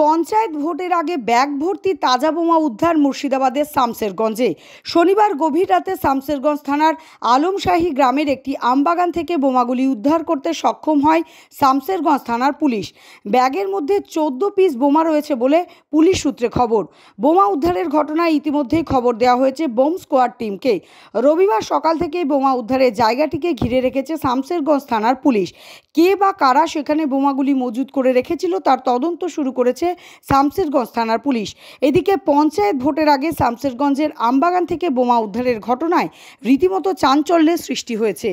পঞ্চায়েত ভোটের আগে ব্যাগ ভর্তি তাজা বোমা উদ্ধার মুর্শিদাবাদের শামসেরগঞ্জে শনিবার গভীর রাতে শামসেরগঞ্জ থানার আলমশাহী গ্রামের একটি আমবাগান থেকে বোমাগুলি উদ্ধার করতে সক্ষম হয় শামসেরগঞ্জ থানার পুলিশ ব্যাগের মধ্যে চোদ্দ পিস বোমা রয়েছে বলে পুলিশ সূত্রে খবর বোমা উদ্ধারের ঘটনায় ইতিমধ্যেই খবর দেওয়া হয়েছে বোম স্কোয়াড টিমকে রবিবার সকাল থেকেই বোমা উদ্ধারের জায়গাটিকে ঘিরে রেখেছে শামসেরগঞ্জ থানার পুলিশ কে বা কারা সেখানে বোমাগুলি মজুত করে রেখেছিল তার তদন্ত শুরু করেছে করেছে শামসেরগঞ্জ থানার পুলিশ এদিকে পঞ্চায়েত ভোটের আগে শামসেরগঞ্জের আমবাগান থেকে বোমা উদ্ধারের ঘটনায় রীতিমতো চাঞ্চল্যের সৃষ্টি হয়েছে